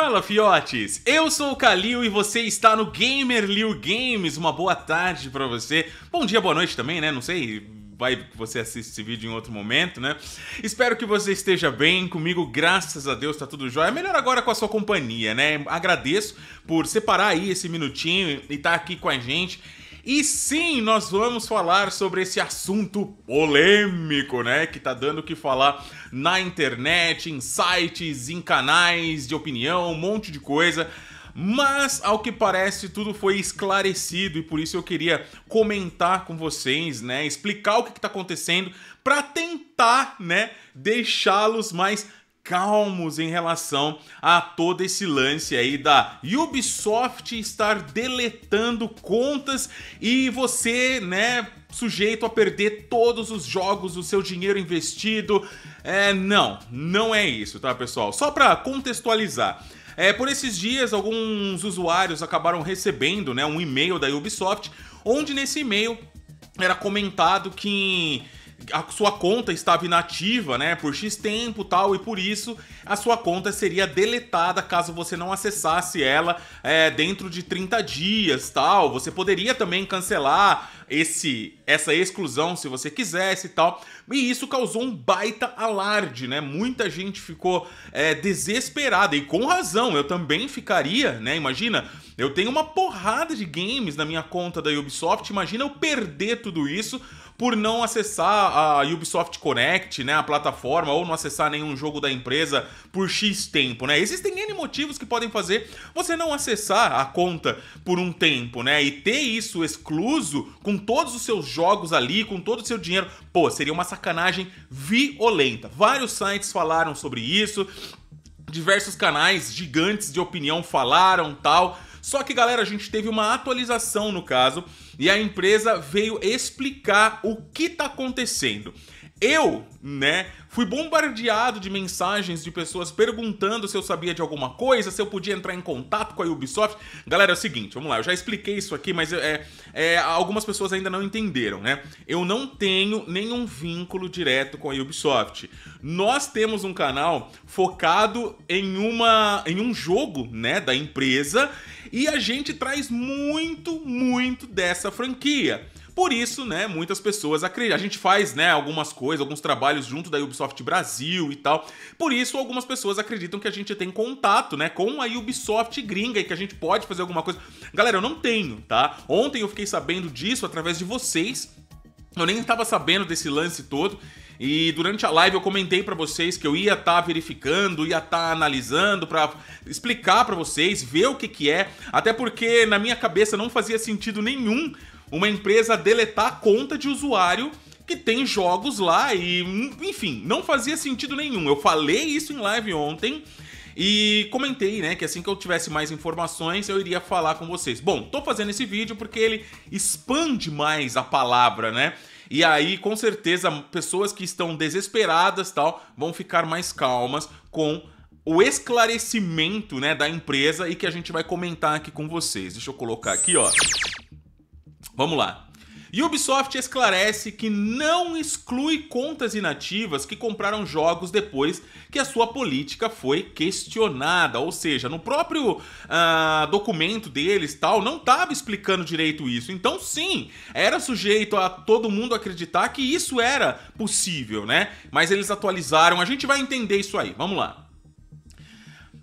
Fala, fiotes! Eu sou o Kalil e você está no Gamer Liu Games. Uma boa tarde para você. Bom dia, boa noite também, né? Não sei, vai você assiste esse vídeo em outro momento, né? Espero que você esteja bem comigo, graças a Deus tá tudo jóia. Melhor agora com a sua companhia, né? Agradeço por separar aí esse minutinho e estar tá aqui com a gente e sim, nós vamos falar sobre esse assunto polêmico, né? Que tá dando o que falar na internet, em sites, em canais de opinião, um monte de coisa. Mas, ao que parece, tudo foi esclarecido e por isso eu queria comentar com vocês, né? Explicar o que está acontecendo para tentar, né? Deixá-los mais calmos em relação a todo esse lance aí da Ubisoft estar deletando contas e você, né, sujeito a perder todos os jogos, o seu dinheiro investido. É, não, não é isso, tá, pessoal? Só para contextualizar. É, por esses dias, alguns usuários acabaram recebendo né, um e-mail da Ubisoft, onde nesse e-mail era comentado que a sua conta estava inativa, né, por X tempo tal, e por isso a sua conta seria deletada caso você não acessasse ela é, dentro de 30 dias tal. Você poderia também cancelar esse essa exclusão se você quisesse e tal. E isso causou um baita alarde, né? Muita gente ficou é, desesperada e com razão. Eu também ficaria, né? Imagina, eu tenho uma porrada de games na minha conta da Ubisoft. Imagina eu perder tudo isso por não acessar a Ubisoft Connect, né, a plataforma, ou não acessar nenhum jogo da empresa por X tempo, né? Existem N motivos que podem fazer você não acessar a conta por um tempo, né? E ter isso excluso com com todos os seus jogos ali, com todo o seu dinheiro. Pô, seria uma sacanagem violenta. Vários sites falaram sobre isso, diversos canais gigantes de opinião falaram tal. Só que, galera, a gente teve uma atualização no caso e a empresa veio explicar o que está acontecendo. Eu, né, fui bombardeado de mensagens de pessoas perguntando se eu sabia de alguma coisa, se eu podia entrar em contato com a Ubisoft. Galera, é o seguinte, vamos lá, eu já expliquei isso aqui, mas é, é, algumas pessoas ainda não entenderam, né? Eu não tenho nenhum vínculo direto com a Ubisoft. Nós temos um canal focado em, uma, em um jogo, né, da empresa, e a gente traz muito, muito dessa franquia. Por isso, né, muitas pessoas acreditam. A gente faz, né, algumas coisas, alguns trabalhos junto da Ubisoft Brasil e tal. Por isso, algumas pessoas acreditam que a gente tem contato, né, com a Ubisoft gringa e que a gente pode fazer alguma coisa. Galera, eu não tenho, tá? Ontem eu fiquei sabendo disso através de vocês. Eu nem estava sabendo desse lance todo. E durante a live eu comentei para vocês que eu ia estar tá verificando, ia estar tá analisando para explicar para vocês, ver o que que é, até porque na minha cabeça não fazia sentido nenhum uma empresa deletar a conta de usuário que tem jogos lá e, enfim, não fazia sentido nenhum. Eu falei isso em live ontem e comentei, né, que assim que eu tivesse mais informações, eu iria falar com vocês. Bom, tô fazendo esse vídeo porque ele expande mais a palavra, né? E aí, com certeza, pessoas que estão desesperadas, tal, vão ficar mais calmas com o esclarecimento, né, da empresa e que a gente vai comentar aqui com vocês. Deixa eu colocar aqui, ó. Vamos lá. Ubisoft esclarece que não exclui contas inativas que compraram jogos depois que a sua política foi questionada. Ou seja, no próprio ah, documento deles tal, não estava explicando direito isso. Então, sim, era sujeito a todo mundo acreditar que isso era possível, né? Mas eles atualizaram. A gente vai entender isso aí. Vamos lá.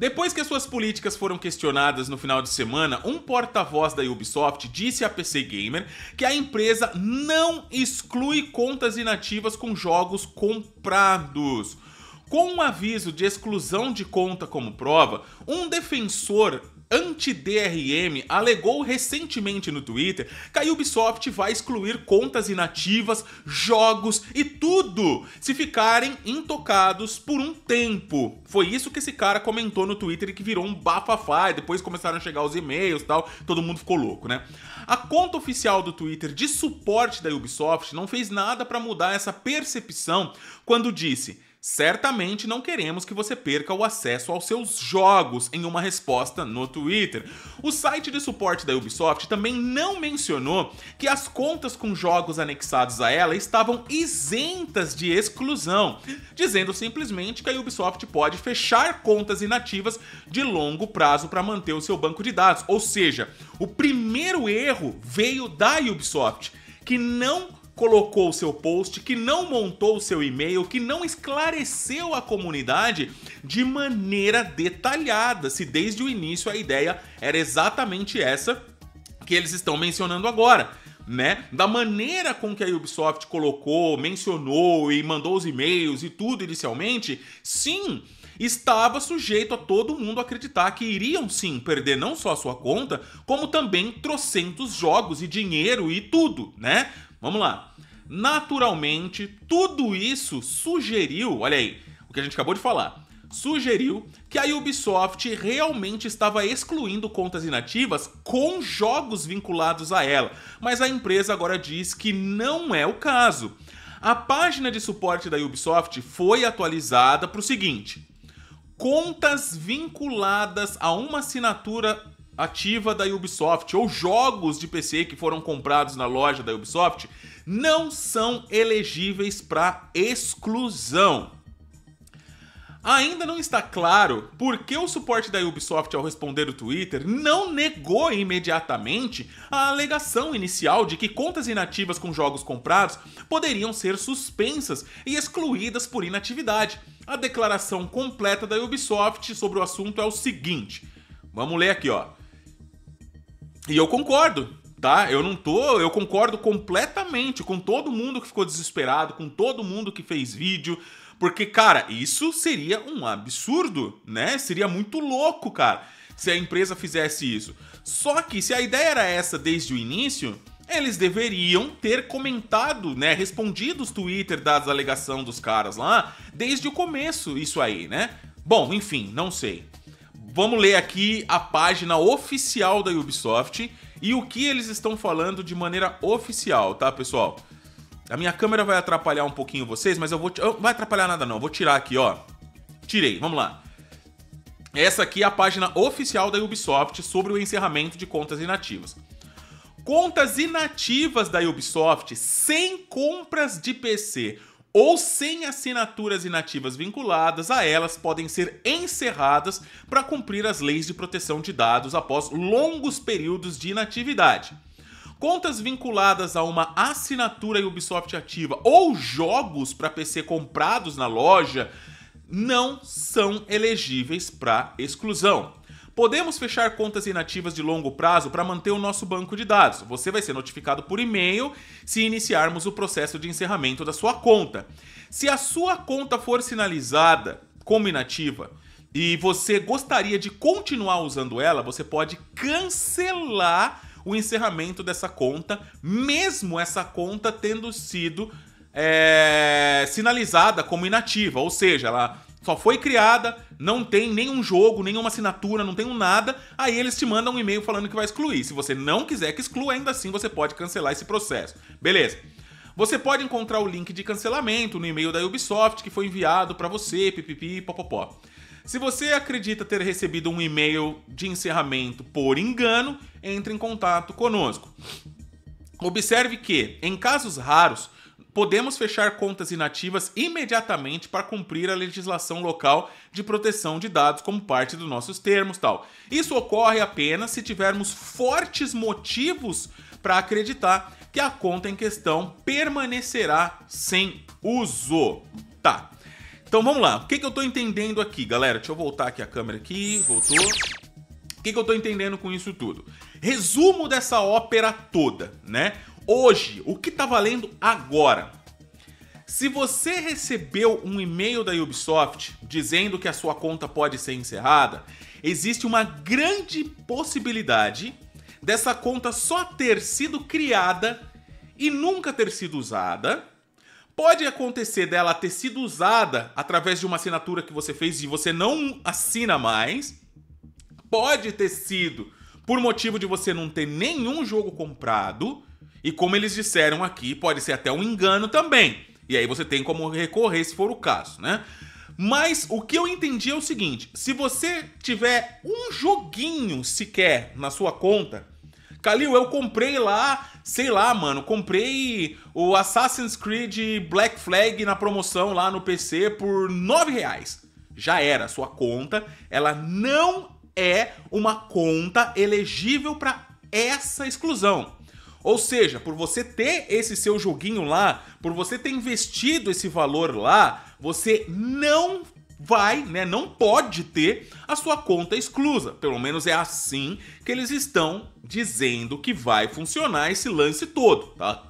Depois que as suas políticas foram questionadas no final de semana, um porta-voz da Ubisoft disse à PC Gamer que a empresa não exclui contas inativas com jogos comprados. Com um aviso de exclusão de conta como prova, um defensor anti-DRM alegou recentemente no Twitter que a Ubisoft vai excluir contas inativas, jogos e tudo se ficarem intocados por um tempo. Foi isso que esse cara comentou no Twitter e que virou um bafafá, e depois começaram a chegar os e-mails tal, todo mundo ficou louco, né? A conta oficial do Twitter de suporte da Ubisoft não fez nada para mudar essa percepção quando disse Certamente não queremos que você perca o acesso aos seus jogos em uma resposta no Twitter. O site de suporte da Ubisoft também não mencionou que as contas com jogos anexados a ela estavam isentas de exclusão, dizendo simplesmente que a Ubisoft pode fechar contas inativas de longo prazo para manter o seu banco de dados. Ou seja, o primeiro erro veio da Ubisoft, que não colocou o seu post, que não montou o seu e-mail, que não esclareceu a comunidade de maneira detalhada, se desde o início a ideia era exatamente essa que eles estão mencionando agora. Né? Da maneira com que a Ubisoft colocou, mencionou e mandou os e-mails e tudo inicialmente, sim, estava sujeito a todo mundo acreditar que iriam sim perder não só a sua conta, como também trocentos jogos e dinheiro e tudo, né? Vamos lá. Naturalmente, tudo isso sugeriu, olha aí, o que a gente acabou de falar, sugeriu que a Ubisoft realmente estava excluindo contas inativas com jogos vinculados a ela, mas a empresa agora diz que não é o caso. A página de suporte da Ubisoft foi atualizada para o seguinte: contas vinculadas a uma assinatura ativa da Ubisoft ou jogos de PC que foram comprados na loja da Ubisoft não são elegíveis para exclusão. Ainda não está claro por que o suporte da Ubisoft ao responder o Twitter não negou imediatamente a alegação inicial de que contas inativas com jogos comprados poderiam ser suspensas e excluídas por inatividade. A declaração completa da Ubisoft sobre o assunto é o seguinte: vamos ler aqui, ó. E eu concordo, tá? Eu não tô, eu concordo completamente com todo mundo que ficou desesperado, com todo mundo que fez vídeo, porque cara, isso seria um absurdo, né? Seria muito louco, cara, se a empresa fizesse isso. Só que se a ideia era essa desde o início, eles deveriam ter comentado, né, respondido os Twitter das alegações dos caras lá desde o começo, isso aí, né? Bom, enfim, não sei vamos ler aqui a página oficial da Ubisoft e o que eles estão falando de maneira oficial, tá, pessoal? A minha câmera vai atrapalhar um pouquinho vocês, mas eu vou. Eu, não vai atrapalhar nada, não. Eu vou tirar aqui, ó. Tirei, vamos lá. Essa aqui é a página oficial da Ubisoft sobre o encerramento de contas inativas. Contas inativas da Ubisoft sem compras de PC ou sem assinaturas inativas vinculadas a elas podem ser encerradas para cumprir as leis de proteção de dados após longos períodos de inatividade. Contas vinculadas a uma assinatura Ubisoft ativa ou jogos para PC comprados na loja não são elegíveis para exclusão. Podemos fechar contas inativas de longo prazo para manter o nosso banco de dados. Você vai ser notificado por e-mail se iniciarmos o processo de encerramento da sua conta. Se a sua conta for sinalizada como inativa, e você gostaria de continuar usando ela, você pode cancelar o encerramento dessa conta, mesmo essa conta tendo sido é, sinalizada como inativa, ou seja, ela só foi criada, não tem nenhum jogo, nenhuma assinatura, não tem um nada. Aí eles te mandam um e-mail falando que vai excluir. Se você não quiser que exclua, ainda assim você pode cancelar esse processo. Beleza. Você pode encontrar o link de cancelamento no e-mail da Ubisoft que foi enviado para você, pipipi, popopó. Se você acredita ter recebido um e-mail de encerramento por engano, entre em contato conosco. Observe que, em casos raros, podemos fechar contas inativas imediatamente para cumprir a legislação local de proteção de dados como parte dos nossos termos, tal. Isso ocorre apenas se tivermos fortes motivos para acreditar que a conta em questão permanecerá sem uso. Tá. Então vamos lá. O que, que eu estou entendendo aqui, galera? Deixa eu voltar aqui a câmera aqui, voltou. O que, que eu estou entendendo com isso tudo? Resumo dessa ópera toda, né? hoje, o que está valendo agora. Se você recebeu um e-mail da Ubisoft dizendo que a sua conta pode ser encerrada, existe uma grande possibilidade dessa conta só ter sido criada e nunca ter sido usada. Pode acontecer dela ter sido usada através de uma assinatura que você fez e você não assina mais. Pode ter sido por motivo de você não ter nenhum jogo comprado. E como eles disseram aqui, pode ser até um engano também. E aí você tem como recorrer se for o caso, né? Mas o que eu entendi é o seguinte: se você tiver um joguinho sequer na sua conta, Calil, eu comprei lá, sei lá, mano, comprei o Assassin's Creed Black Flag na promoção lá no PC por 9 reais. Já era, sua conta, ela não é uma conta elegível para essa exclusão. Ou seja, por você ter esse seu joguinho lá, por você ter investido esse valor lá, você não vai, né, não pode ter a sua conta exclusa. Pelo menos é assim que eles estão dizendo que vai funcionar esse lance todo, tá?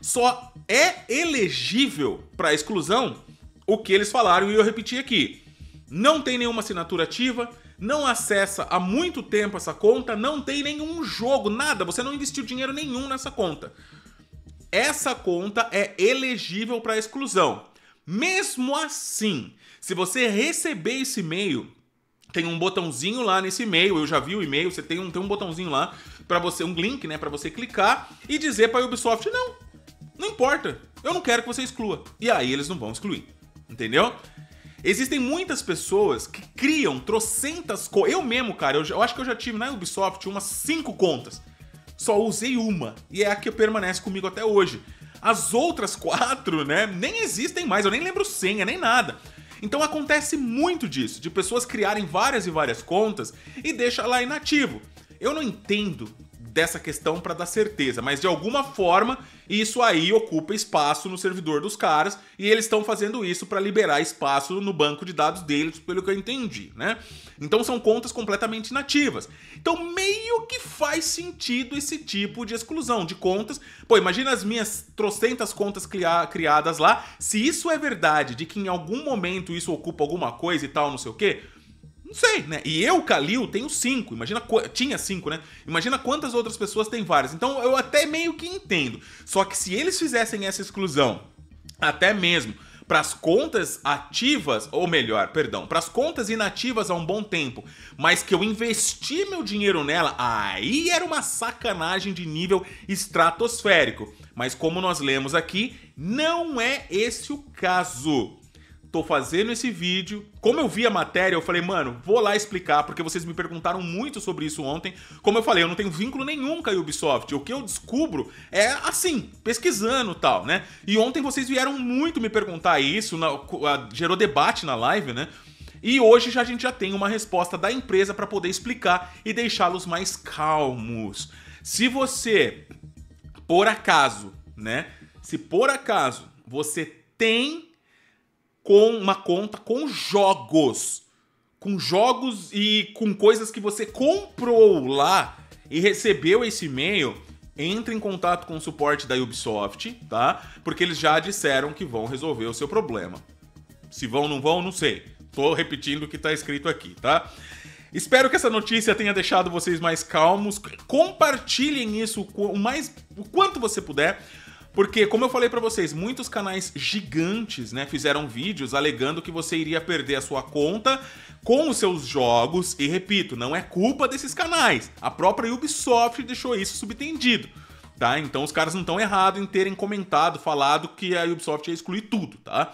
Só é elegível para exclusão o que eles falaram e eu repeti aqui. Não tem nenhuma assinatura ativa, não acessa há muito tempo essa conta, não tem nenhum jogo, nada, você não investiu dinheiro nenhum nessa conta. Essa conta é elegível para exclusão. Mesmo assim, se você receber esse e-mail, tem um botãozinho lá nesse e-mail, eu já vi o e-mail, você tem um, tem um botãozinho lá para você, um link, né, para você clicar e dizer para a Ubisoft: "Não, não importa, eu não quero que você exclua". E aí eles não vão excluir. Entendeu? Existem muitas pessoas que criam trocentas contas. Eu mesmo, cara, eu, eu acho que eu já tive na Ubisoft umas cinco contas. Só usei uma. E é a que permanece comigo até hoje. As outras quatro, né, nem existem mais. Eu nem lembro senha, nem nada. Então acontece muito disso, de pessoas criarem várias e várias contas e deixar lá inativo. Eu não entendo dessa questão para dar certeza, mas de alguma forma isso aí ocupa espaço no servidor dos caras e eles estão fazendo isso para liberar espaço no banco de dados deles, pelo que eu entendi, né? Então são contas completamente nativas. Então meio que faz sentido esse tipo de exclusão de contas. Pô, imagina as minhas trocentas contas criadas lá, se isso é verdade, de que em algum momento isso ocupa alguma coisa e tal, não sei o quê não sei, né? E eu, Kalil, tenho cinco. Imagina. Tinha cinco, né? Imagina quantas outras pessoas têm várias. Então eu até meio que entendo. Só que se eles fizessem essa exclusão, até mesmo para as contas ativas, ou melhor, perdão, para as contas inativas há um bom tempo, mas que eu investi meu dinheiro nela, aí era uma sacanagem de nível estratosférico. Mas como nós lemos aqui, não é esse o caso tô fazendo esse vídeo. Como eu vi a matéria, eu falei, mano, vou lá explicar, porque vocês me perguntaram muito sobre isso ontem. Como eu falei, eu não tenho vínculo nenhum com a Ubisoft. O que eu descubro é assim, pesquisando tal, né? E ontem vocês vieram muito me perguntar isso, na, a, gerou debate na live, né? E hoje já, a gente já tem uma resposta da empresa para poder explicar e deixá-los mais calmos. Se você, por acaso, né? Se por acaso você tem com uma conta com jogos. Com jogos e com coisas que você comprou lá e recebeu esse e-mail, entre em contato com o suporte da Ubisoft, tá? Porque eles já disseram que vão resolver o seu problema. Se vão ou não vão, não sei. Tô repetindo o que tá escrito aqui, tá? Espero que essa notícia tenha deixado vocês mais calmos. Compartilhem isso o mais o quanto você puder porque, como eu falei para vocês, muitos canais gigantes, né, fizeram vídeos alegando que você iria perder a sua conta com os seus jogos. E repito, não é culpa desses canais. A própria Ubisoft deixou isso subtendido. Tá? Então os caras não estão errados em terem comentado, falado que a Ubisoft ia excluir tudo, tá?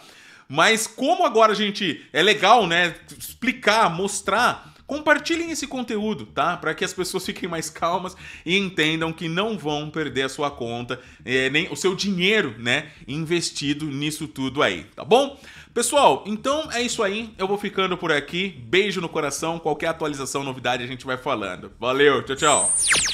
Mas como agora a gente é legal, né, explicar, mostrar compartilhem esse conteúdo, tá? Para que as pessoas fiquem mais calmas e entendam que não vão perder a sua conta, é, nem o seu dinheiro, né? Investido nisso tudo aí, tá bom? Pessoal, então é isso aí. Eu vou ficando por aqui. Beijo no coração. Qualquer atualização, novidade, a gente vai falando. Valeu, tchau, tchau.